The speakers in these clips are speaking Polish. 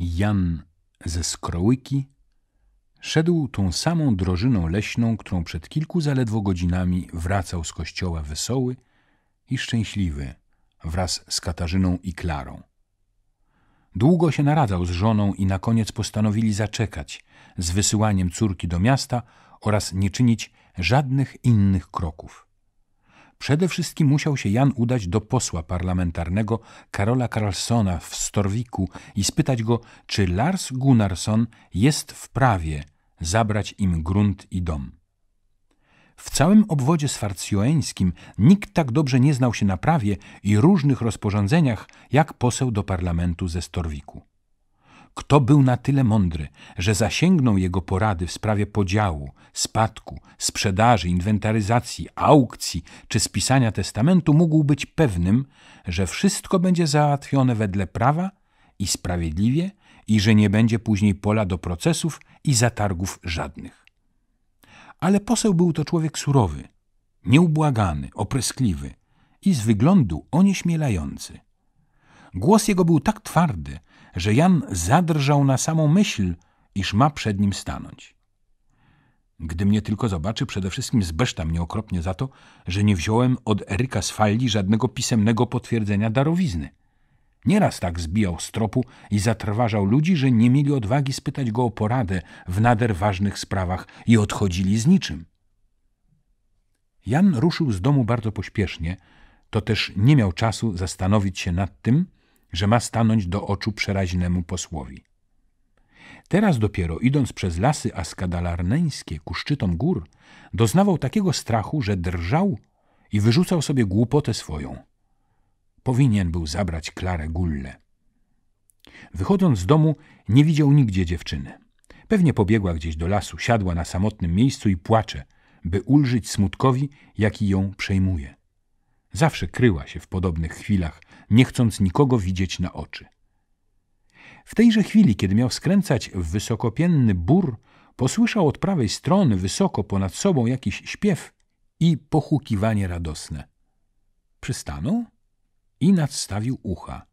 Jan ze Skrołyki szedł tą samą drożyną leśną, którą przed kilku zaledwo godzinami wracał z kościoła wesoły i szczęśliwy wraz z Katarzyną i Klarą. Długo się naradzał z żoną i na koniec postanowili zaczekać z wysyłaniem córki do miasta oraz nie czynić żadnych innych kroków. Przede wszystkim musiał się Jan udać do posła parlamentarnego Karola Carlsona w Storwiku i spytać go, czy Lars Gunnarsson jest w prawie zabrać im grunt i dom. W całym obwodzie swarcjoeńskim nikt tak dobrze nie znał się na prawie i różnych rozporządzeniach jak poseł do parlamentu ze Storwiku. Kto był na tyle mądry, że zasięgnął jego porady w sprawie podziału, spadku, sprzedaży, inwentaryzacji, aukcji czy spisania testamentu, mógł być pewnym, że wszystko będzie załatwione wedle prawa i sprawiedliwie i że nie będzie później pola do procesów i zatargów żadnych. Ale poseł był to człowiek surowy, nieubłagany, opryskliwy i z wyglądu onieśmielający. Głos jego był tak twardy, że Jan zadrżał na samą myśl, iż ma przed nim stanąć. Gdy mnie tylko zobaczy, przede wszystkim zbeszta mnie okropnie za to, że nie wziąłem od Eryka z Falli żadnego pisemnego potwierdzenia darowizny. Nieraz tak zbijał z tropu i zatrważał ludzi, że nie mieli odwagi spytać go o poradę w nader ważnych sprawach i odchodzili z niczym. Jan ruszył z domu bardzo pośpiesznie, to też nie miał czasu zastanowić się nad tym, że ma stanąć do oczu przeraźnemu posłowi. Teraz dopiero, idąc przez lasy askadalarneńskie ku szczytom gór, doznawał takiego strachu, że drżał i wyrzucał sobie głupotę swoją. Powinien był zabrać Klarę Gulle. Wychodząc z domu, nie widział nigdzie dziewczyny. Pewnie pobiegła gdzieś do lasu, siadła na samotnym miejscu i płacze, by ulżyć smutkowi, jaki ją przejmuje. Zawsze kryła się w podobnych chwilach, nie chcąc nikogo widzieć na oczy. W tejże chwili, kiedy miał skręcać w wysokopienny bór, posłyszał od prawej strony, wysoko ponad sobą, jakiś śpiew i pochukiwanie radosne. Przystanął i nadstawił ucha.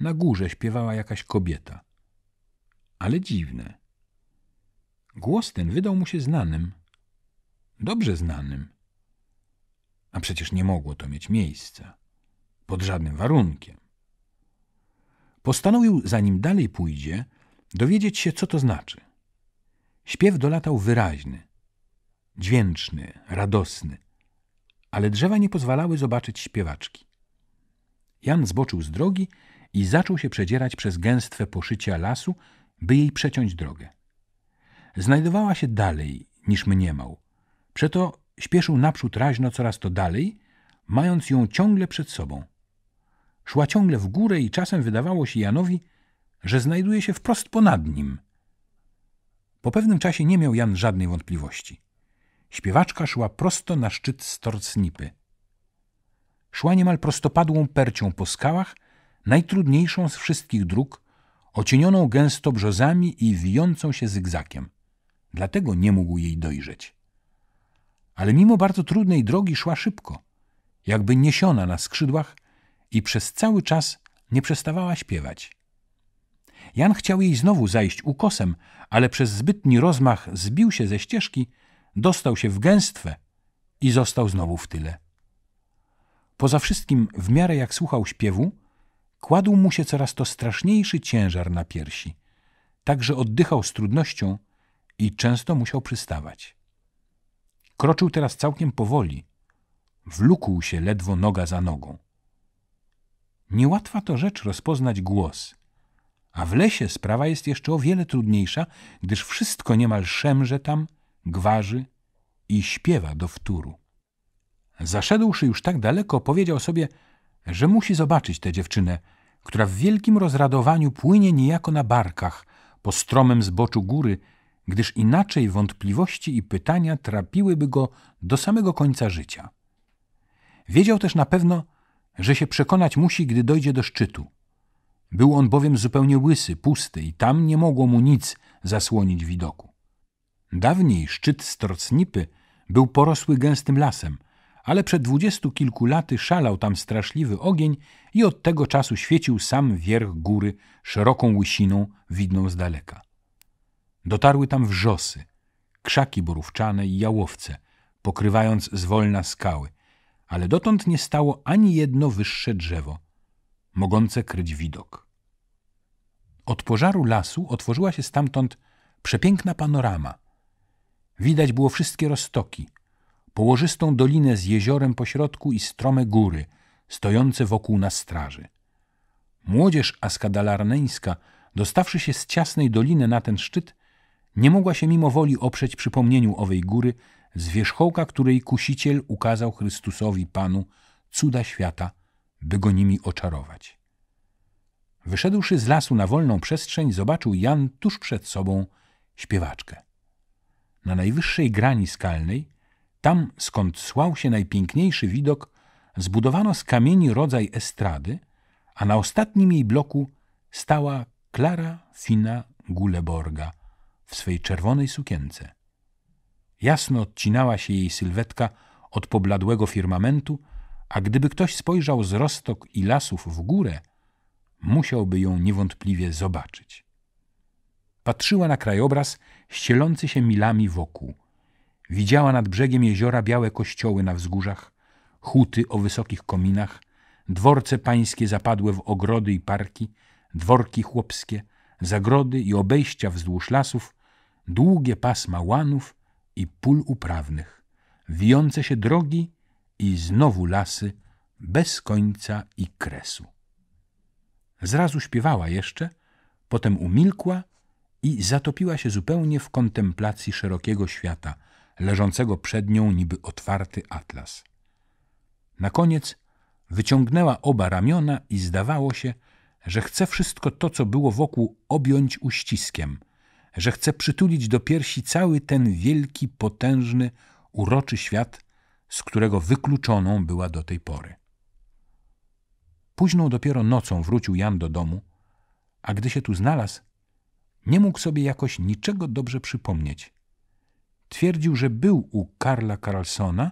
Na górze śpiewała jakaś kobieta. Ale dziwne. Głos ten wydał mu się znanym. Dobrze znanym. A przecież nie mogło to mieć miejsca. Pod żadnym warunkiem. Postanowił, zanim dalej pójdzie, dowiedzieć się, co to znaczy. Śpiew dolatał wyraźny, dźwięczny, radosny, ale drzewa nie pozwalały zobaczyć śpiewaczki. Jan zboczył z drogi i zaczął się przedzierać przez gęstwe poszycia lasu, by jej przeciąć drogę. Znajdowała się dalej niż mniemał, przeto Śpieszył naprzód raźno coraz to dalej, mając ją ciągle przed sobą. Szła ciągle w górę i czasem wydawało się Janowi, że znajduje się wprost ponad nim. Po pewnym czasie nie miał Jan żadnej wątpliwości. Śpiewaczka szła prosto na szczyt Storcnipy. Szła niemal prostopadłą percią po skałach, najtrudniejszą z wszystkich dróg, ocienioną gęsto brzozami i wijącą się zygzakiem. Dlatego nie mógł jej dojrzeć ale mimo bardzo trudnej drogi szła szybko, jakby niesiona na skrzydłach i przez cały czas nie przestawała śpiewać. Jan chciał jej znowu zajść ukosem, ale przez zbytni rozmach zbił się ze ścieżki, dostał się w gęstwę i został znowu w tyle. Poza wszystkim, w miarę jak słuchał śpiewu, kładł mu się coraz to straszniejszy ciężar na piersi, tak że oddychał z trudnością i często musiał przystawać. Kroczył teraz całkiem powoli. Wlókł się ledwo noga za nogą. Niełatwa to rzecz rozpoznać głos. A w lesie sprawa jest jeszcze o wiele trudniejsza, gdyż wszystko niemal szemrze tam, gwarzy i śpiewa do wtóru. Zaszedłszy już tak daleko, powiedział sobie, że musi zobaczyć tę dziewczynę, która w wielkim rozradowaniu płynie niejako na barkach po stromym zboczu góry, gdyż inaczej wątpliwości i pytania trapiłyby go do samego końca życia. Wiedział też na pewno, że się przekonać musi, gdy dojdzie do szczytu. Był on bowiem zupełnie łysy, pusty i tam nie mogło mu nic zasłonić widoku. Dawniej szczyt Strocnipy był porosły gęstym lasem, ale przed dwudziestu kilku laty szalał tam straszliwy ogień i od tego czasu świecił sam wierch góry szeroką łysiną widną z daleka. Dotarły tam wrzosy, krzaki borówczane i jałowce, pokrywając zwolna skały, ale dotąd nie stało ani jedno wyższe drzewo, mogące kryć widok. Od pożaru lasu otworzyła się stamtąd przepiękna panorama. Widać było wszystkie roztoki, położystą dolinę z jeziorem pośrodku i strome góry, stojące wokół na straży. Młodzież askadalarneńska, dostawszy się z ciasnej doliny na ten szczyt, nie mogła się mimo woli oprzeć przypomnieniu owej góry, z wierzchołka której kusiciel ukazał Chrystusowi Panu cuda świata, by go nimi oczarować. Wyszedłszy z lasu na wolną przestrzeń, zobaczył Jan tuż przed sobą śpiewaczkę. Na najwyższej grani skalnej, tam skąd słał się najpiękniejszy widok, zbudowano z kamieni rodzaj estrady, a na ostatnim jej bloku stała Klara Fina Guleborga – w swej czerwonej sukience. Jasno odcinała się jej sylwetka od pobladłego firmamentu, a gdyby ktoś spojrzał z roztok i lasów w górę, musiałby ją niewątpliwie zobaczyć. Patrzyła na krajobraz ścielący się milami wokół. Widziała nad brzegiem jeziora białe kościoły na wzgórzach, huty o wysokich kominach, dworce pańskie zapadłe w ogrody i parki, dworki chłopskie, zagrody i obejścia wzdłuż lasów, długie pasma łanów i pól uprawnych, wijące się drogi i znowu lasy bez końca i kresu. Zrazu śpiewała jeszcze, potem umilkła i zatopiła się zupełnie w kontemplacji szerokiego świata, leżącego przed nią niby otwarty atlas. Na koniec wyciągnęła oba ramiona i zdawało się, że chce wszystko to, co było wokół, objąć uściskiem – że chce przytulić do piersi cały ten wielki, potężny, uroczy świat, z którego wykluczoną była do tej pory. Późną dopiero nocą wrócił Jan do domu, a gdy się tu znalazł, nie mógł sobie jakoś niczego dobrze przypomnieć. Twierdził, że był u Karla Carlsona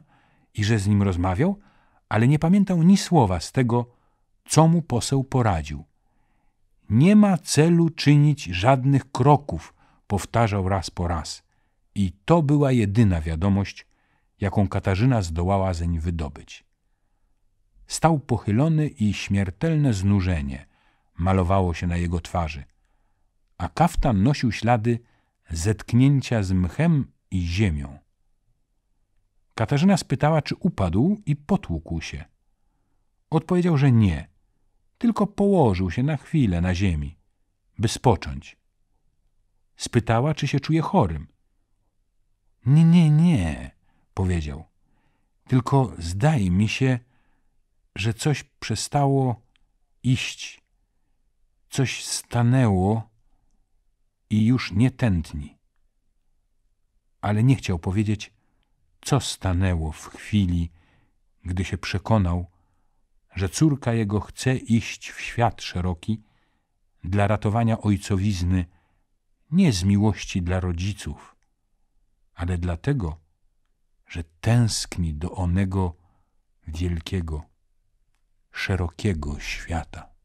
i że z nim rozmawiał, ale nie pamiętał ni słowa z tego, co mu poseł poradził. Nie ma celu czynić żadnych kroków, powtarzał raz po raz. I to była jedyna wiadomość, jaką Katarzyna zdołała zeń wydobyć. Stał pochylony i śmiertelne znużenie malowało się na jego twarzy, a kaftan nosił ślady zetknięcia z mchem i ziemią. Katarzyna spytała, czy upadł i potłukł się. Odpowiedział, że nie, tylko położył się na chwilę na ziemi, by spocząć. Spytała, czy się czuje chorym. Nie, nie, nie, powiedział. Tylko zdaje mi się, że coś przestało iść. Coś stanęło i już nie tętni. Ale nie chciał powiedzieć, co stanęło w chwili, gdy się przekonał, że córka jego chce iść w świat szeroki dla ratowania ojcowizny nie z miłości dla rodziców, ale dlatego, że tęskni do onego wielkiego, szerokiego świata.